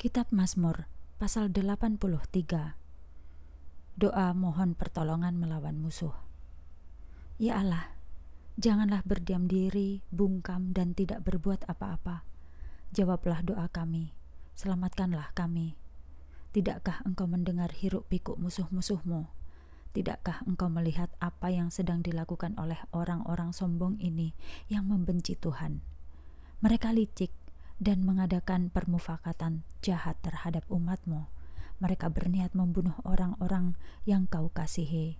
Kitab Mazmur pasal 83 Doa mohon pertolongan melawan musuh Ya Allah, janganlah berdiam diri, bungkam dan tidak berbuat apa-apa. Jawablah doa kami, selamatkanlah kami. Tidakkah engkau mendengar hiruk pikuk musuh-musuhmu? Tidakkah engkau melihat apa yang sedang dilakukan oleh orang-orang sombong ini yang membenci Tuhan? Mereka licik, dan mengadakan permufakatan jahat terhadap umatmu. Mereka berniat membunuh orang-orang yang kau kasihi.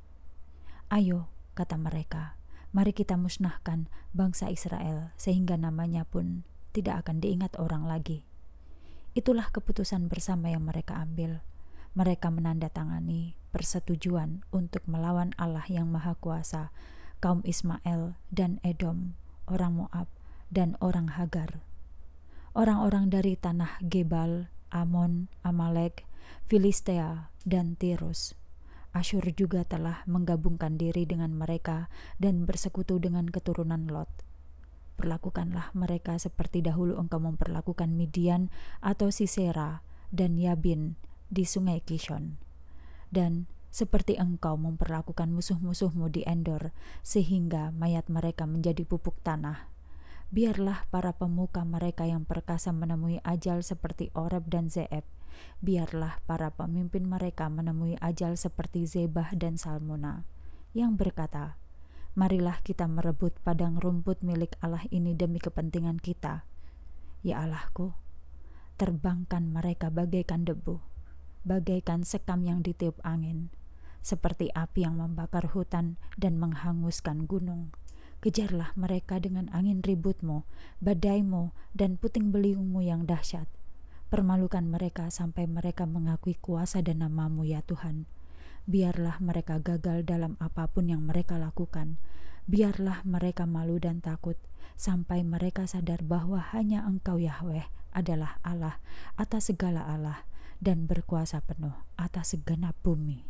Ayo, kata mereka, mari kita musnahkan bangsa Israel sehingga namanya pun tidak akan diingat orang lagi. Itulah keputusan bersama yang mereka ambil. Mereka menandatangani persetujuan untuk melawan Allah yang Maha Kuasa, kaum Ismail dan Edom, orang Moab, dan orang Hagar orang-orang dari tanah Gebal, Amon, Amalek, Filistea, dan Tirus. Asyur juga telah menggabungkan diri dengan mereka dan bersekutu dengan keturunan Lot. Perlakukanlah mereka seperti dahulu engkau memperlakukan Midian atau Sisera dan Yabin di sungai Kishon. Dan seperti engkau memperlakukan musuh-musuhmu di Endor, sehingga mayat mereka menjadi pupuk tanah biarlah para pemuka mereka yang perkasa menemui ajal seperti Oreb dan Zeeb. Biarlah para pemimpin mereka menemui ajal seperti Zebah dan Salmona, yang berkata, Marilah kita merebut padang rumput milik Allah ini demi kepentingan kita. Ya Allahku, terbangkan mereka bagaikan debu, bagaikan sekam yang ditiup angin, seperti api yang membakar hutan dan menghanguskan gunung. Kejarlah mereka dengan angin ributmu, badaimu, dan puting beliungmu yang dahsyat. Permalukan mereka sampai mereka mengakui kuasa dan namamu ya Tuhan. Biarlah mereka gagal dalam apapun yang mereka lakukan. Biarlah mereka malu dan takut sampai mereka sadar bahwa hanya Engkau Yahweh adalah Allah atas segala Allah dan berkuasa penuh atas segenap bumi.